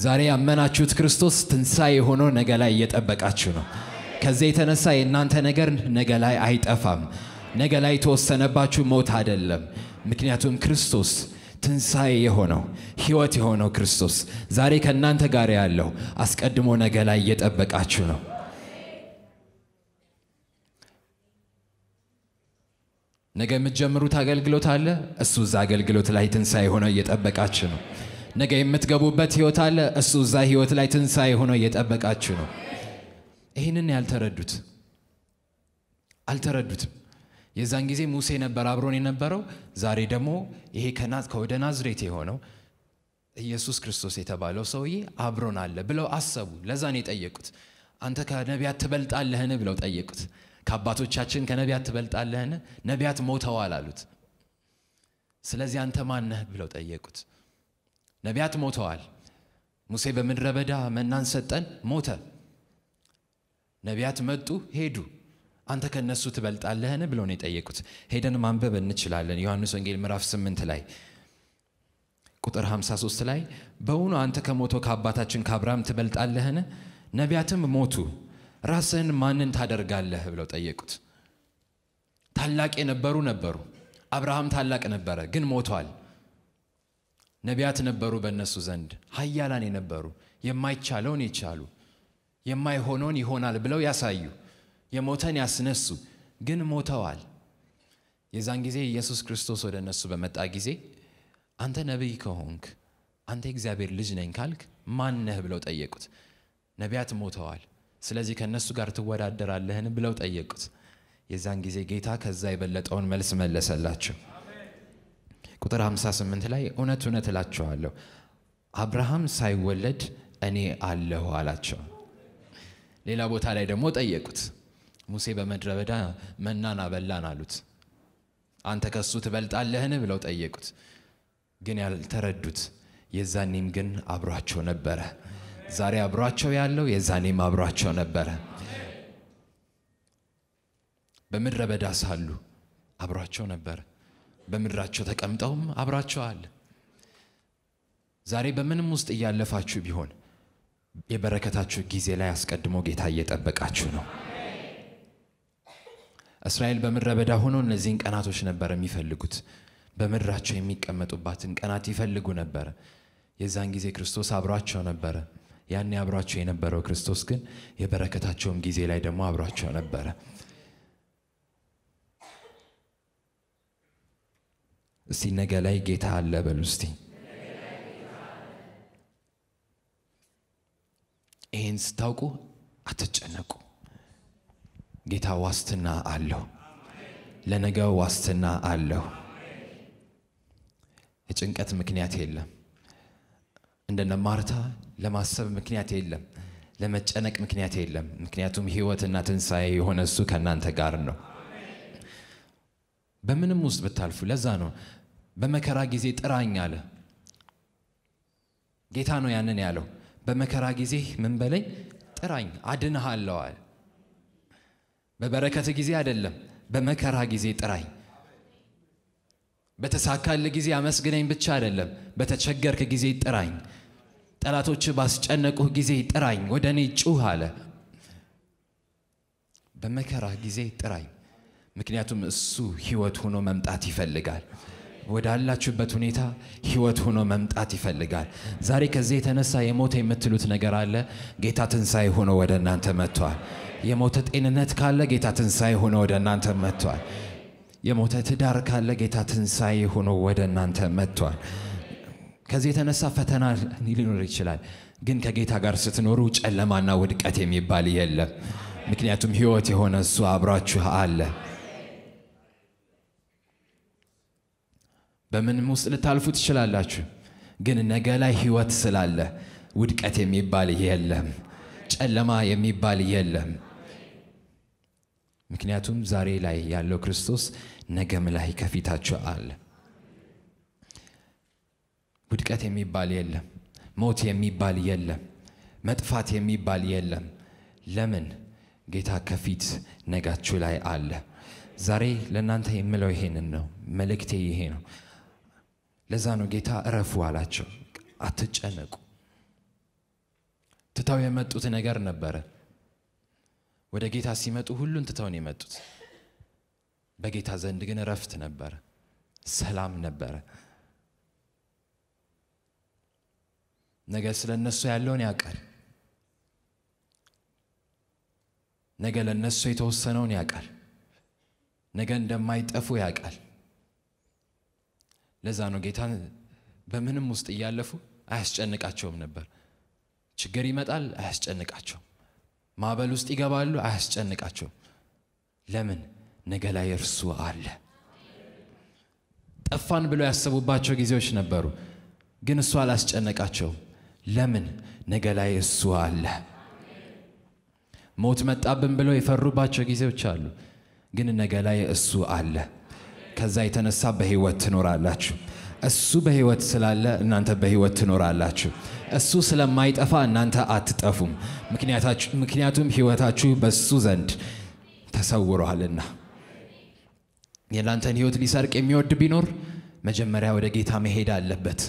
ዛሬ ያመናችሁት ክርስቶስ ትንሣኤ ሆኖ ነገ ላይ እየጠበቃችሁ ነው። ከዚያ የተነሳ የእናንተ ነገር ነገ ላይ አይጠፋም። ነገ ላይ የተወሰነባችሁ ሞት አይደለም። ምክንያቱም ክርስቶስ ትንሣኤ የሆነው ሕይወት የሆነው ክርስቶስ ዛሬ ከእናንተ ጋር ያለው አስቀድሞ ነገ ላይ እየጠበቃችሁ ነው። ነገ የምትጀምሩት አገልግሎት አለ። እሱ እዛ አገልግሎት ላይ ትንሣኤ ሆኖ እየጠበቃችሁ ነው። ነገ የምትገቡበት ሕይወት አለ። እሱ እዛ ሕይወት ላይ ትንሣኤ ሆኖ እየጠበቃችሁ ነው። ይህንን ያልተረዱት አልተረዱትም። የዛን ጊዜ ሙሴ ነበር አብሮን የነበረው። ዛሬ ደግሞ ይሄ ከወደ ናዝሬት የሆነው ኢየሱስ ክርስቶስ የተባለው ሰውዬ አብሮን አለ ብለው አሰቡ። ለዛ ነው የጠየቁት። አንተ ከነቢያት ትበልጣለህን ብለው ጠየቁት። ከአባቶቻችን ከነቢያት ትበልጣለህን? ነቢያት ሞተዋል አሉት። ስለዚህ አንተ ማነህ ብለው ጠየቁት። ነቢያት ሞተዋል። ሙሴ በምድረ በዳ መናን ሰጠን፣ ሞተ። ነቢያት መጡ፣ ሄዱ። አንተ ከነሱ ትበልጣለህን ብለው ነው የጠየቁት። ሄደን ማንበብ እንችላለን። ዮሐንስ ወንጌል ምዕራፍ 8 ላይ ቁጥር 53 ላይ በእውኑ አንተ ከሞቶ ከአባታችን ከአብርሃም ትበልጣለህን? ነቢያትም ሞቱ፣ ራስህን ማንን ታደርጋለህ ብለው ጠየቁት። ታላቅ የነበሩ ነበሩ። አብርሃም ታላቅ ነበረ፣ ግን ሞቷል። ነቢያት ነበሩ፣ በእነሱ ዘንድ ሀያላን የነበሩ የማይቻለውን የቻሉ የማይሆነውን ይሆናል ብለው ያሳዩ የሞተን ያስነሱ ግን ሞተዋል። የዛን ጊዜ ኢየሱስ ክርስቶስ ወደ እነሱ በመጣ ጊዜ አንተ ነቢይ ከሆንክ አንተ እግዚአብሔር ልጅ ነኝ ካልክ ማን ነህ ብለው ጠየቁት። ነቢያት ሞተዋል፣ ስለዚህ ከእነሱ ጋር ትወዳደራለህን ብለው ጠየቁት። የዛን ጊዜ ጌታ ከዛ የበለጠውን መልስ መለሰላቸው። ቁጥር 58 ላይ እውነት እውነት እላቸዋለሁ አብርሃም ሳይወለድ እኔ አለሁ አላቸው። ሌላ ቦታ ላይ ደግሞ ጠየቁት። ሙሴ በምድረ በዳ መናን አበላን አሉት። አንተ ከሱ ትበልጣለህን ብለው ጠየቁት። ግን ያልተረዱት የዛኔም ግን አብሯቸው ነበረ። ዛሬ አብሯቸው ያለው የዛኔም አብሯቸው ነበረ። በምድረ በዳ ሳሉ አብሯቸው ነበረ። በምድራቸው ተቀምጠውም አለ። ዛሬ በምንም ውስጥ እያለፋችሁ ቢሆን የበረከታችሁ ጊዜ ላይ አስቀድሞ ጌታ እየጠበቃችሁ ነው። እስራኤል በምድረ በዳ ሆኖ እነዚህን ቀናቶች ነበር የሚፈልጉት። በምድራቸው የሚቀመጡባትን ቀናት ይፈልጉ ነበር። የዛን ጊዜ ክርስቶስ አብሯቸው ነበረ። ያኔ አብሯቸው የነበረው ክርስቶስ ግን የበረከታቸውም ጊዜ ላይ ደግሞ አብሯቸው ነበረ። እስቲ ነገ ላይ ጌታ አለ በሉ እስቲ። ይህን ስታውቁ አትጨነቁ። ጌታ ዋስትና አለው። ለነገ ዋስትና አለው። የጭንቀት ምክንያት የለም። እንደነ ማርታ ለማሰብ ምክንያት የለም። ለመጨነቅ ምክንያት የለም። ምክንያቱም ሕይወትና ትንሣኤ የሆነ እሱ ከእናንተ ጋር ነው። በምንም ውስጥ ብታልፉ፣ ለዛ ነው በመከራ ጊዜ ጥራኝ አለ ጌታ ነው ያንን ያለው። በመከራ ጊዜ ምን በለኝ ጥራኝ አድንሃለዋል በበረከት ጊዜ አይደለም፣ በመከራ ጊዜ ጥራኝ። በተሳካል ጊዜ አመስግነኝ ብቻ አይደለም፣ በተቸገርክ ጊዜ ጥራኝ። ጠላቶች ባስጨነቁህ ጊዜ ጥራኝ፣ ወደ እኔ ጩህ አለ። በመከራ ጊዜ ጥራኝ፣ ምክንያቱም እሱ ህይወት ሆኖ መምጣት ይፈልጋል። ወዳላችሁበት ሁኔታ ህይወት ሆኖ መምጣት ይፈልጋል። ዛሬ ከዚህ የተነሳ የሞተ የምትሉት ነገር አለ፣ ጌታ ትንሣኤ ሆኖ ወደ እናንተ መጥቷል። የሞተ ጤንነት ካለ ጌታ ትንሣኤ ሆኖ ወደ እናንተ መጥቷል። የሞተ ትዳር ካለ ጌታ ትንሣኤ ሆኖ ወደ እናንተ መጥቷል። ከዚህ የተነሳ ፈተና ሊኖር ይችላል፣ ግን ከጌታ ጋር ስትኖሩ ጨለማና ውድቀት የሚባል የለም። ምክንያቱም ህይወት የሆነ እሱ አብራችሁ አለ። በምንም ውስጥ ልታልፉ ትችላላችሁ። ግን ነገ ላይ ህይወት ስላለ ውድቀት የሚባል የለም፣ ጨለማ የሚባል የለም። ምክንያቱም ዛሬ ላይ ያለው ክርስቶስ ነገም ላይ ከፊታችሁ አለ። ውድቀት የሚባል የለም፣ ሞት የሚባል የለም፣ መጥፋት የሚባል የለም። ለምን? ጌታ ከፊት ነጋችሁ ላይ አለ። ዛሬ ለእናንተ የምለው ይሄንን ነው። መልእክቴ ይሄ ነው። ለዛ ነው ጌታ እረፉ አላቸው። አትጨነቁ። ትተው የመጡት ነገር ነበረ። ወደ ጌታ ሲመጡ ሁሉን ትተውን የመጡት በጌታ ዘንድ ግን እረፍት ነበረ፣ ሰላም ነበረ። ነገ ስለ እነሱ ያለውን ያውቃል። ነገ ለእነሱ የተወሰነውን ያውቃል። ነገ እንደማይጠፉ ያውቃል። ለዛ ነው ጌታ በምንም ውስጥ እያለፉ አያስጨንቃቸውም ነበር። ችግር ይመጣል፣ አያስጨንቃቸውም። ማበል ውስጥ ይገባሉ፣ አያስጨንቃቸውም። ለምን? ነገ ላይ እርሱ አለ። ጠፋን ብለው ያሰቡባቸው ጊዜዎች ነበሩ፣ ግን እሱ አላስጨነቃቸውም። ለምን? ነገ ላይ እሱ አለ። ሞት መጣብን ብለው የፈሩባቸው ጊዜዎች አሉ፣ ግን ነገ ላይ እሱ አለ። ከዛ የተነሳ በህይወት ትኖራላችሁ። እሱ በህይወት ስላለ እናንተ በህይወት ትኖራላችሁ። እሱ ስለማይጠፋ እናንተ አትጠፉም፣ ምክንያቱም ህይወታችሁ በሱ ዘንድ ተሰውሯልና። የእናንተን ህይወት ሊሰርቅ የሚወድ ቢኖር መጀመሪያ ወደ ጌታ መሄድ አለበት።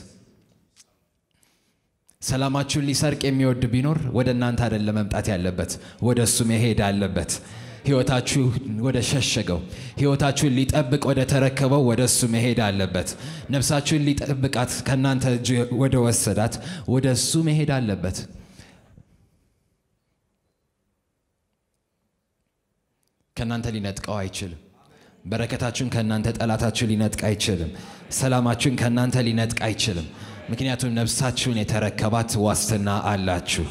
ሰላማችሁን ሊሰርቅ የሚወድ ቢኖር ወደ እናንተ አይደለም መምጣት ያለበት፣ ወደ እሱ መሄድ አለበት። ህይወታችሁ ወደ ሸሸገው ህይወታችሁን ሊጠብቅ ወደ ተረከበው ወደ እሱ መሄድ አለበት። ነፍሳችሁን ሊጠብቃት ከእናንተ እጅ ወደ ወሰዳት ወደ እሱ መሄድ አለበት። ከእናንተ ሊነጥቀው አይችልም። በረከታችሁን ከእናንተ ጠላታችሁ ሊነጥቅ አይችልም። ሰላማችሁን ከእናንተ ሊነጥቅ አይችልም። ምክንያቱም ነፍሳችሁን የተረከባት ዋስትና አላችሁ።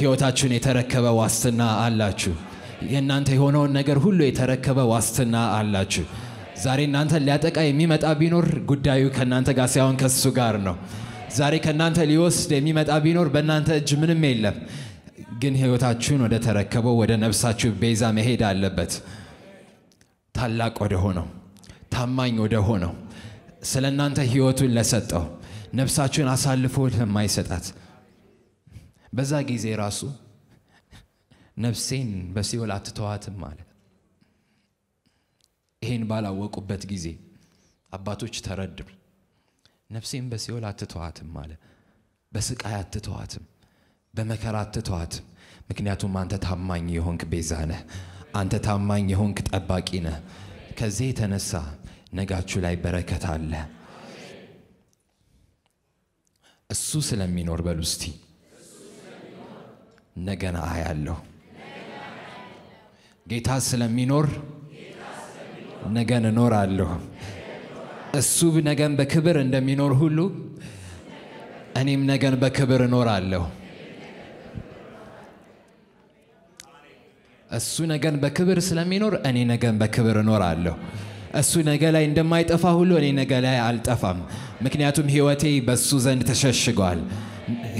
ህይወታችሁን የተረከበ ዋስትና አላችሁ። የእናንተ የሆነውን ነገር ሁሉ የተረከበ ዋስትና አላችሁ። ዛሬ እናንተ ሊያጠቃ የሚመጣ ቢኖር ጉዳዩ ከእናንተ ጋር ሳይሆን ከሱ ጋር ነው። ዛሬ ከእናንተ ሊወስድ የሚመጣ ቢኖር በእናንተ እጅ ምንም የለም። ግን ህይወታችሁን ወደ ተረከበው ወደ ነፍሳችሁ ቤዛ መሄድ አለበት። ታላቅ ወደ ሆነው ታማኝ ወደ ሆነው ስለ እናንተ ህይወቱን ለሰጠው ነፍሳችሁን አሳልፎ ለማይሰጣት በዛ ጊዜ ራሱ ነፍሴን በሲኦል አትተዋትም አለ። ይሄን ባላወቁበት ጊዜ አባቶች ተረድም። ነፍሴን በሲኦል አትተዋትም አለ። በስቃይ አትተዋትም፣ በመከራ አትተዋትም። ምክንያቱም አንተ ታማኝ የሆንክ ቤዛ ነህ። አንተ ታማኝ የሆንክ ጠባቂ ነህ። ከዚህ የተነሳ ነጋችሁ ላይ በረከት አለ። እሱ ስለሚኖር በሉ እስቲ ነገን አያለሁ። ጌታ ስለሚኖር ነገን እኖራለሁ። እሱ ነገን በክብር እንደሚኖር ሁሉ እኔም ነገን በክብር እኖራለሁ። እሱ ነገን በክብር ስለሚኖር እኔ ነገን በክብር እኖራለሁ። እሱ ነገ ላይ እንደማይጠፋ ሁሉ እኔ ነገ ላይ አልጠፋም። ምክንያቱም ህይወቴ በሱ ዘንድ ተሸሽጓል።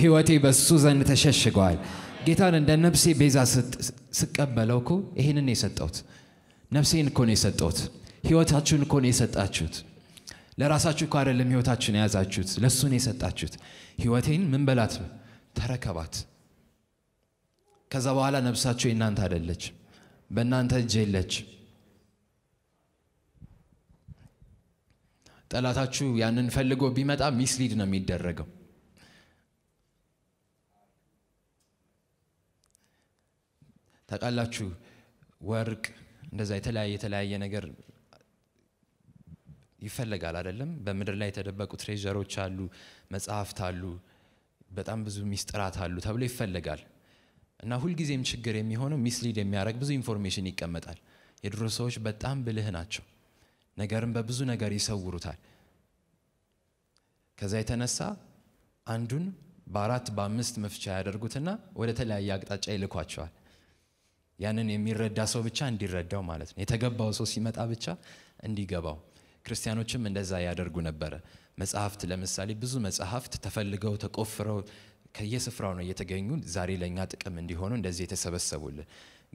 ህይወቴ በሱ ዘንድ ተሸሽጓል። ጌታን እንደ ነፍሴ ቤዛ ስቀበለው እኮ ይሄንን የሰጠሁት ነፍሴን እኮ ነው የሰጠሁት። ህይወታችሁን እኮ ነው የሰጣችሁት። ለራሳችሁ እኮ አይደለም ህይወታችሁን የያዛችሁት፣ ለእሱ ነው የሰጣችሁት። ህይወቴን ምን በላት ተረከባት። ከዛ በኋላ ነፍሳችሁ የእናንተ አይደለች፣ በእናንተ እጅ የለች። ጠላታችሁ ያንን ፈልጎ ቢመጣ ሚስሊድ ነው የሚደረገው። ታውቃላችሁ ወርቅ እንደዛ የተለያየ የተለያየ ነገር ይፈለጋል አይደለም። በምድር ላይ የተደበቁ ትሬዠሮች አሉ፣ መጽሐፍት አሉ፣ በጣም ብዙ ሚስጥራት አሉ ተብሎ ይፈለጋል። እና ሁልጊዜም ችግር የሚሆነው ሚስሊድ የሚያደርግ ብዙ ኢንፎርሜሽን ይቀመጣል። የድሮ ሰዎች በጣም ብልህ ናቸው፣ ነገርን በብዙ ነገር ይሰውሩታል። ከዛ የተነሳ አንዱን በአራት በአምስት መፍቻ ያደርጉትና ወደ ተለያየ አቅጣጫ ይልኳቸዋል። ያንን የሚረዳ ሰው ብቻ እንዲረዳው ማለት ነው። የተገባው ሰው ሲመጣ ብቻ እንዲገባው። ክርስቲያኖችም እንደዛ ያደርጉ ነበረ። መጽሐፍት ለምሳሌ ብዙ መጽሐፍት ተፈልገው ተቆፍረው ከየስፍራው ነው እየተገኙ ዛሬ ለእኛ ጥቅም እንዲሆኑ እንደዚህ የተሰበሰቡልን።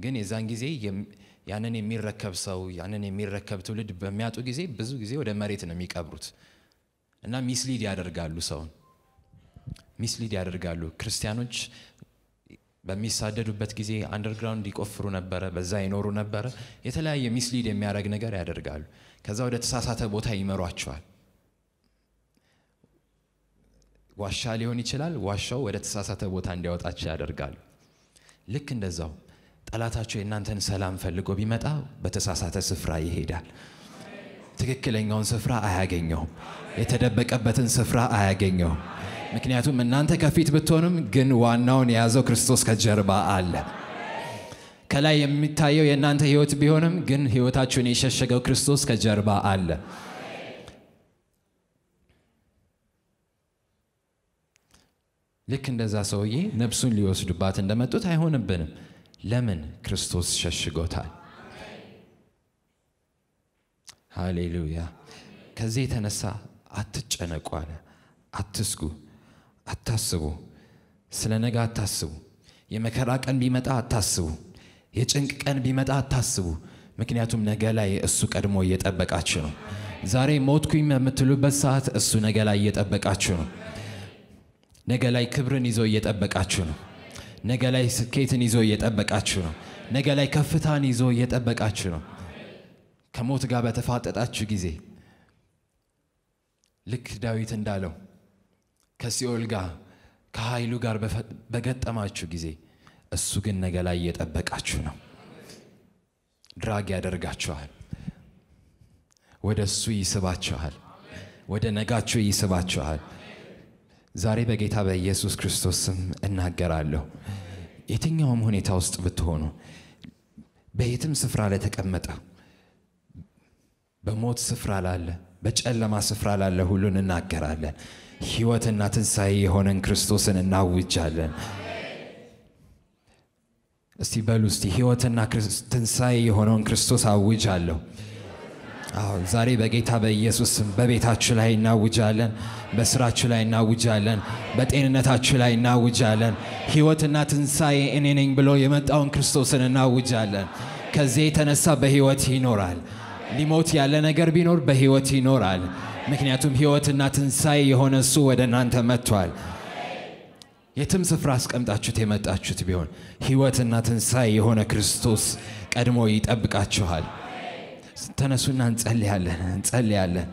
ግን የዛን ጊዜ ያንን የሚረከብ ሰው ያንን የሚረከብ ትውልድ በሚያጡ ጊዜ ብዙ ጊዜ ወደ መሬት ነው የሚቀብሩት እና ሚስሊድ ያደርጋሉ ሰውን ሚስሊድ ያደርጋሉ ክርስቲያኖች በሚሳደዱበት ጊዜ አንደርግራውንድ ይቆፍሩ ነበረ፣ በዛ ይኖሩ ነበረ። የተለያየ ሚስሊድ የሚያደርግ ነገር ያደርጋሉ። ከዛ ወደ ተሳሳተ ቦታ ይመሯቸዋል። ዋሻ ሊሆን ይችላል። ዋሻው ወደ ተሳሳተ ቦታ እንዲያወጣቸው ያደርጋሉ። ልክ እንደዛው ጠላታቸው የእናንተን ሰላም ፈልጎ ቢመጣ በተሳሳተ ስፍራ ይሄዳል። ትክክለኛውን ስፍራ አያገኘውም። የተደበቀበትን ስፍራ አያገኘውም። ምክንያቱም እናንተ ከፊት ብትሆንም ግን ዋናውን የያዘው ክርስቶስ ከጀርባ አለ። ከላይ የሚታየው የእናንተ ህይወት ቢሆንም ግን ህይወታችሁን የሸሸገው ክርስቶስ ከጀርባ አለ። ልክ እንደዛ ሰውዬ ነብሱን ሊወስዱባት እንደመጡት አይሆንብንም። ለምን? ክርስቶስ ሸሽጎታል። ሃሌሉያ። ከዚህ የተነሳ አትጨነቁ አለ፣ አትስጉ። አታስቡ። ስለ ነገ አታስቡ። የመከራ ቀን ቢመጣ አታስቡ። የጭንቅ ቀን ቢመጣ አታስቡ። ምክንያቱም ነገ ላይ እሱ ቀድሞ እየጠበቃችሁ ነው። ዛሬ ሞትኩኝ የምትሉበት ሰዓት እሱ ነገ ላይ እየጠበቃችሁ ነው። ነገ ላይ ክብርን ይዞ እየጠበቃችሁ ነው። ነገ ላይ ስኬትን ይዞ እየጠበቃችሁ ነው። ነገ ላይ ከፍታን ይዞ እየጠበቃችሁ ነው። ከሞት ጋር በተፋጠጣችሁ ጊዜ ልክ ዳዊት እንዳለው ከሲኦል ጋር ከኃይሉ ጋር በገጠማችሁ ጊዜ እሱ ግን ነገ ላይ እየጠበቃችሁ ነው። ድራግ ያደርጋችኋል። ወደ እሱ ይስባችኋል። ወደ ነጋችሁ ይስባችኋል። ዛሬ በጌታ በኢየሱስ ክርስቶስ ስም እናገራለሁ። የትኛውም ሁኔታ ውስጥ ብትሆኑ፣ በየትም ስፍራ ላይ ተቀመጠ፣ በሞት ስፍራ ላለ፣ በጨለማ ስፍራ ላለ ሁሉን እናገራለን? ሕይወትና ትንሣኤ የሆነን ክርስቶስን እናውጃለን። እስቲ በሉ እስቲ ሕይወትና ትንሣኤ የሆነውን ክርስቶስ አውጃለሁ። አዎ ዛሬ በጌታ በኢየሱስ ስም በቤታችሁ ላይ እናውጃለን፣ በስራችሁ ላይ እናውጃለን፣ በጤንነታችሁ ላይ እናውጃለን። ሕይወትና ትንሣኤ እኔ ነኝ ብሎ የመጣውን ክርስቶስን እናውጃለን። ከዚህ የተነሳ በሕይወት ይኖራል። ሊሞት ያለ ነገር ቢኖር በሕይወት ይኖራል። ምክንያቱም ህይወትና ትንሣኤ የሆነ እሱ ወደ እናንተ መጥቷል። የትም ስፍራ አስቀምጣችሁት የመጣችሁት ቢሆን ህይወትና ትንሣኤ የሆነ ክርስቶስ ቀድሞ ይጠብቃችኋል። ተነሱና እንጸልያለን እንጸልያለን።